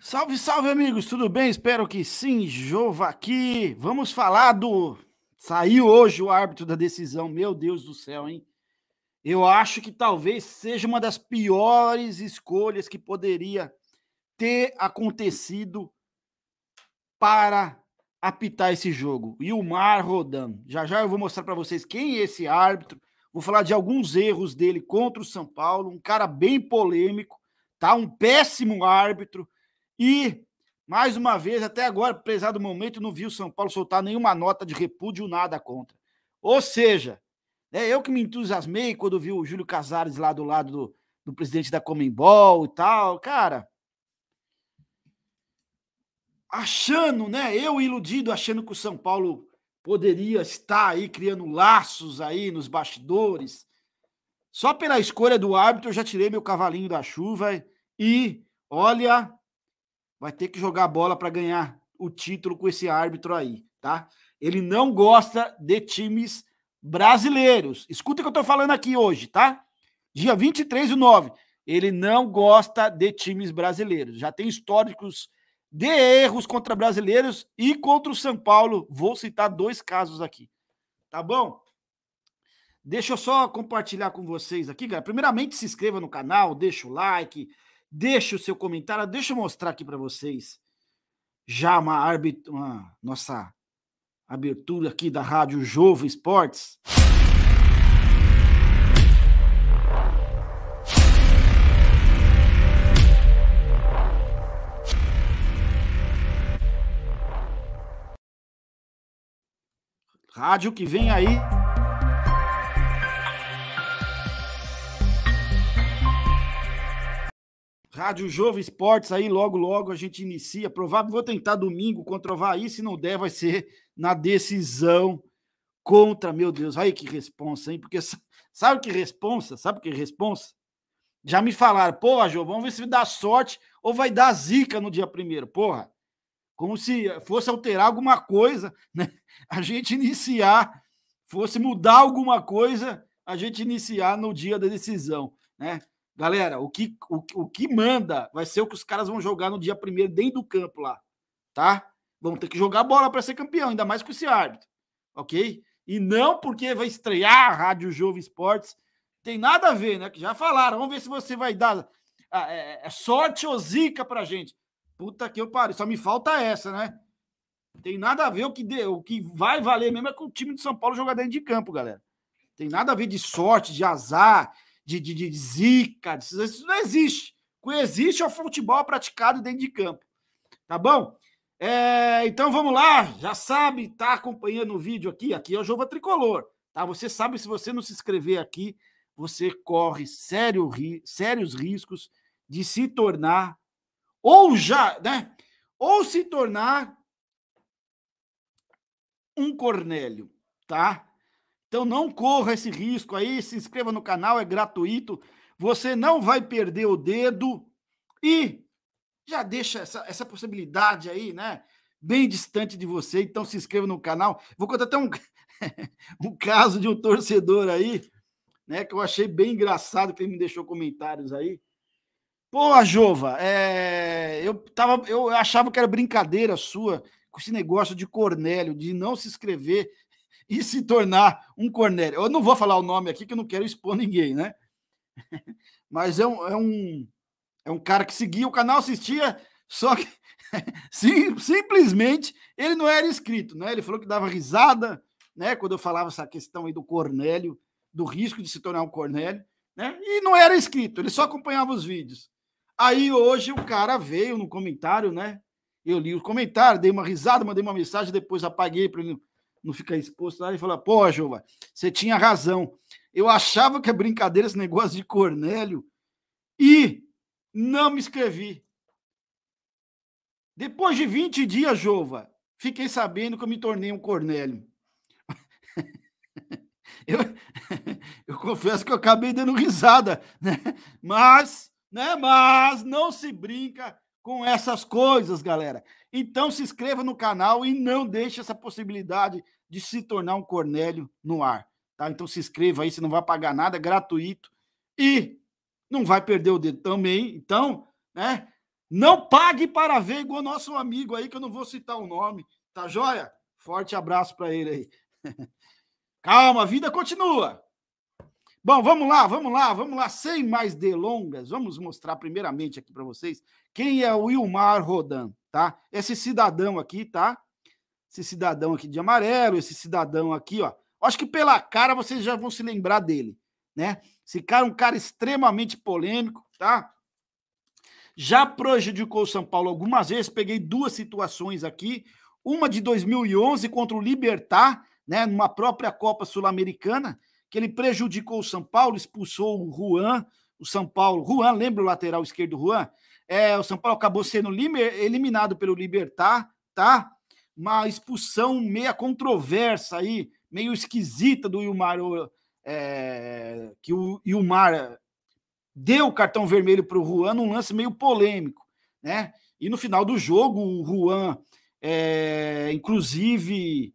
Salve, salve, amigos, tudo bem? Espero que sim, Jova aqui. Vamos falar do. Saiu hoje o árbitro da decisão, meu Deus do céu, hein? Eu acho que talvez seja uma das piores escolhas que poderia ter acontecido para apitar esse jogo. E o Mar rodando. Já já eu vou mostrar para vocês quem é esse árbitro. Vou falar de alguns erros dele contra o São Paulo, um cara bem polêmico, tá? Um péssimo árbitro e, mais uma vez, até agora, apesar momento, não vi o São Paulo soltar nenhuma nota de repúdio, nada contra. Ou seja, é eu que me entusiasmei quando vi o Júlio Casares lá do lado do, do presidente da Comembol e tal. Cara, achando, né? Eu iludido, achando que o São Paulo poderia estar aí criando laços aí nos bastidores. Só pela escolha do árbitro eu já tirei meu cavalinho da chuva e olha, vai ter que jogar a bola para ganhar o título com esse árbitro aí, tá? Ele não gosta de times brasileiros. Escuta o que eu tô falando aqui hoje, tá? Dia 23 do 9. Ele não gosta de times brasileiros. Já tem históricos de erros contra brasileiros e contra o São Paulo. Vou citar dois casos aqui. Tá bom? Deixa eu só compartilhar com vocês aqui, galera. Primeiramente, se inscreva no canal, deixa o like, Deixe o seu comentário, deixa eu mostrar aqui para vocês já uma, arbit... uma nossa abertura aqui da Rádio Jovem Esportes. Rádio que vem aí Rádio Jovem Esportes aí, logo, logo a gente inicia. Provável, vou tentar domingo contra o se não der, vai ser na decisão contra, meu Deus, aí que responsa, hein? Porque sabe que responsa? Sabe que responsa? Já me falaram, porra, João, vamos ver se dá sorte ou vai dar zica no dia primeiro, porra. Como se fosse alterar alguma coisa, né? A gente iniciar, fosse mudar alguma coisa, a gente iniciar no dia da decisão, né? Galera, o que, o, o que manda vai ser o que os caras vão jogar no dia primeiro dentro do campo lá, tá? Vão ter que jogar bola para ser campeão, ainda mais com esse árbitro, ok? E não porque vai estrear a Rádio Jovem Esportes, tem nada a ver, né? Que já falaram, vamos ver se você vai dar ah, é, é, é sorte ou zica pra gente. Puta que eu pariu, só me falta essa, né? Tem nada a ver o que deu, o que vai valer mesmo é com o time de São Paulo jogar dentro de campo, galera. Tem nada a ver de sorte, de azar, de, de, de zica, isso não existe. O que existe é o futebol praticado dentro de campo. Tá bom? É, então vamos lá, já sabe, tá acompanhando o vídeo aqui, aqui é o Jova Tricolor, tá? Você sabe, se você não se inscrever aqui, você corre sério, ri, sérios riscos de se tornar, ou já, né? Ou se tornar um Cornélio, tá? Então não corra esse risco aí, se inscreva no canal, é gratuito. Você não vai perder o dedo e já deixa essa, essa possibilidade aí, né? Bem distante de você. Então se inscreva no canal. Vou contar até um, um caso de um torcedor aí, né? Que eu achei bem engraçado, que ele me deixou comentários aí. Pô, Jova, é, eu, tava, eu achava que era brincadeira sua com esse negócio de Cornélio, de não se inscrever e se tornar um Cornélio. Eu não vou falar o nome aqui, que eu não quero expor ninguém, né? Mas é um, é um, é um cara que seguia o canal, assistia, só que sim, simplesmente ele não era inscrito, né? Ele falou que dava risada, né? Quando eu falava essa questão aí do Cornélio, do risco de se tornar um Cornélio, né? E não era inscrito, ele só acompanhava os vídeos. Aí hoje o cara veio no comentário, né? Eu li o comentário, dei uma risada, mandei uma mensagem, depois apaguei para ele não ficar exposto lá e falar: pô, Jeová, você tinha razão. Eu achava que é brincadeira esse negócio de Cornélio e não me escrevi. Depois de 20 dias, Jova, fiquei sabendo que eu me tornei um Cornélio. Eu, eu confesso que eu acabei dando risada, né? Mas, né? Mas não se brinca com essas coisas, galera. Então se inscreva no canal e não deixe essa possibilidade de se tornar um Cornélio no ar, tá? Então se inscreva aí, você não vai pagar nada, é gratuito e não vai perder o dedo também. Então, né? Não pague para ver igual nosso amigo aí que eu não vou citar o nome, tá joia? Forte abraço para ele aí. Calma, a vida continua. Bom, vamos lá, vamos lá, vamos lá, sem mais delongas, vamos mostrar primeiramente aqui para vocês quem é o Wilmar Rodan, tá? Esse cidadão aqui, tá? Esse cidadão aqui de amarelo, esse cidadão aqui, ó. Acho que pela cara vocês já vão se lembrar dele, né? Esse cara é um cara extremamente polêmico, tá? Já prejudicou o São Paulo algumas vezes, peguei duas situações aqui, uma de 2011 contra o Libertar, né, numa própria Copa Sul-Americana, que ele prejudicou o São Paulo, expulsou o Juan, o São Paulo. Juan, lembra o lateral esquerdo Juan? É, o São Paulo acabou sendo eliminado pelo Libertar, tá? Uma expulsão meia controversa aí, meio esquisita do Ilmar, é, que o Ilmar deu o cartão vermelho para o Juan num lance meio polêmico, né? E no final do jogo, o Juan, é, inclusive,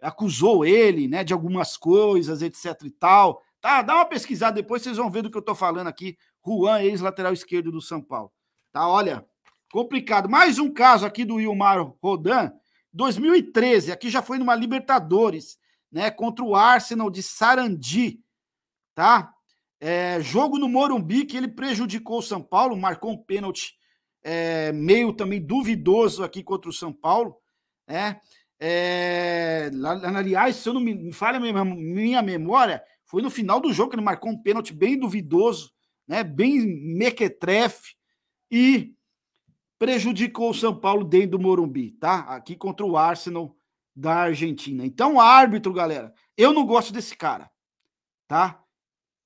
acusou ele, né, de algumas coisas, etc e tal. Tá, dá uma pesquisada depois, vocês vão ver do que eu tô falando aqui. Juan, ex-lateral esquerdo do São Paulo. Tá, olha, complicado. Mais um caso aqui do Wilmar Rodan, 2013, aqui já foi numa Libertadores, né, contra o Arsenal de Sarandi, tá? É, jogo no Morumbi que ele prejudicou o São Paulo, marcou um pênalti é, meio também duvidoso aqui contra o São Paulo, né? É, aliás, se eu não me, me falha minha, minha memória, foi no final do jogo que ele marcou um pênalti bem duvidoso, né, bem mequetrefe e prejudicou o São Paulo dentro do Morumbi, tá? Aqui contra o Arsenal da Argentina. Então, árbitro, galera, eu não gosto desse cara, tá?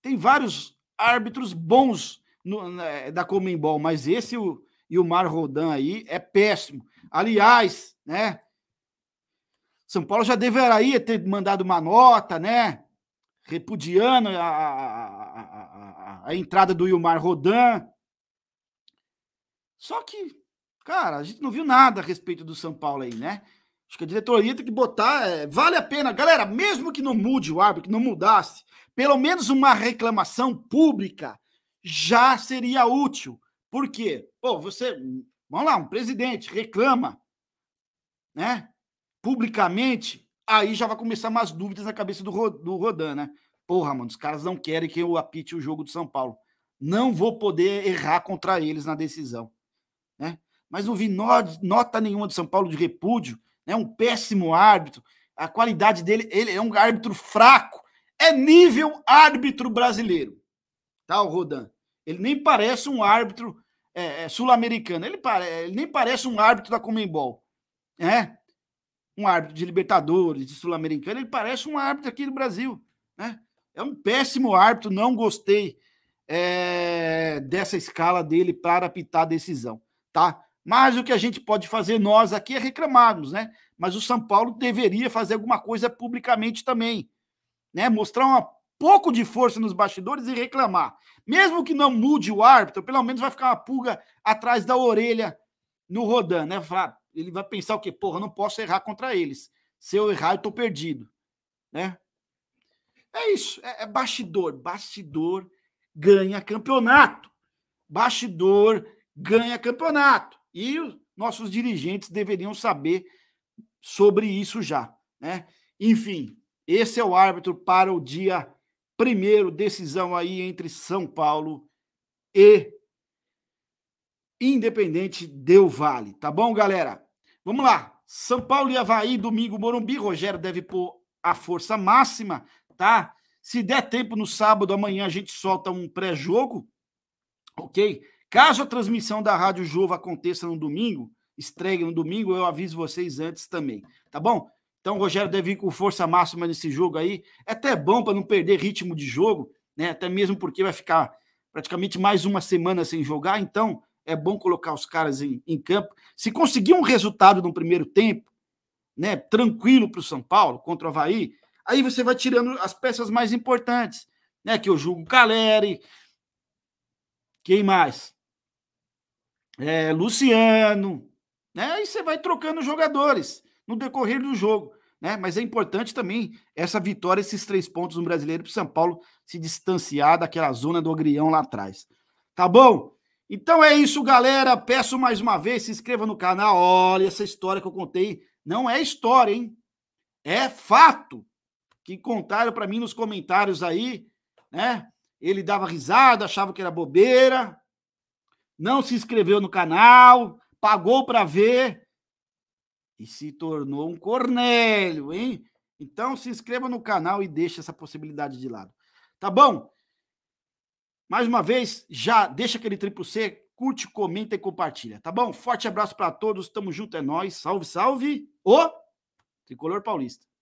Tem vários árbitros bons no, na, né, da Comembol, mas esse o, e o Mar Rodan aí é péssimo. Aliás, né? São Paulo já deveria ter mandado uma nota, né? Repudiando a, a, a, a entrada do Ilmar Rodan. Só que, cara, a gente não viu nada a respeito do São Paulo aí, né? Acho que a diretoria tem que botar. É, vale a pena, galera, mesmo que não mude o árbitro, que não mudasse, pelo menos uma reclamação pública já seria útil. Por quê? Pô, você. Vamos lá, um presidente reclama, né? publicamente, aí já vai começar mais dúvidas na cabeça do, do Rodan, né? Porra, mano, os caras não querem que eu apite o jogo do São Paulo. Não vou poder errar contra eles na decisão. Né? Mas não vi no nota nenhuma do São Paulo de repúdio. Né? Um péssimo árbitro. A qualidade dele, ele é um árbitro fraco. É nível árbitro brasileiro. Tá, o Rodan? Ele nem parece um árbitro é, é, sul-americano. Ele, ele, nem parece um árbitro da Comembol. É? um árbitro de Libertadores, de sul americano ele parece um árbitro aqui do Brasil. Né? É um péssimo árbitro, não gostei é, dessa escala dele para apitar a decisão. tá? Mas o que a gente pode fazer nós aqui é reclamarmos, né? Mas o São Paulo deveria fazer alguma coisa publicamente também. Né? Mostrar um pouco de força nos bastidores e reclamar. Mesmo que não mude o árbitro, pelo menos vai ficar uma pulga atrás da orelha no Rodan, né? Falar, ele vai pensar o quê? Porra, eu não posso errar contra eles. Se eu errar, eu tô perdido, né? É isso, é, é bastidor, bastidor ganha campeonato. Bastidor ganha campeonato. E os nossos dirigentes deveriam saber sobre isso já, né? Enfim, esse é o árbitro para o dia primeiro, decisão aí entre São Paulo e Independente Del Vale, tá bom, galera? Vamos lá. São Paulo e Havaí, domingo, Morumbi. Rogério deve pôr a força máxima, tá? Se der tempo no sábado, amanhã, a gente solta um pré-jogo, ok? Caso a transmissão da Rádio Jova aconteça no domingo, estreia no domingo, eu aviso vocês antes também, tá bom? Então, o Rogério deve ir com força máxima nesse jogo aí. É até bom para não perder ritmo de jogo, né? Até mesmo porque vai ficar praticamente mais uma semana sem jogar. Então, é bom colocar os caras em, em campo. Se conseguir um resultado no primeiro tempo, né, tranquilo para o São Paulo contra o Havaí, aí você vai tirando as peças mais importantes, né, que eu julgo Caleri, quem mais? É, Luciano, né? E você vai trocando jogadores no decorrer do jogo, né? Mas é importante também essa vitória, esses três pontos no brasileiro para o São Paulo se distanciar daquela zona do agrião lá atrás. Tá bom? Então é isso, galera. Peço mais uma vez, se inscreva no canal. Olha, essa história que eu contei não é história, hein? É fato que contaram para mim nos comentários aí, né? Ele dava risada, achava que era bobeira, não se inscreveu no canal, pagou para ver e se tornou um Cornélio, hein? Então se inscreva no canal e deixe essa possibilidade de lado. Tá bom? Mais uma vez, já deixa aquele triplo C, curte, comenta e compartilha, tá bom? Forte abraço para todos, tamo junto, é nós. Salve, salve! O Tricolor Paulista.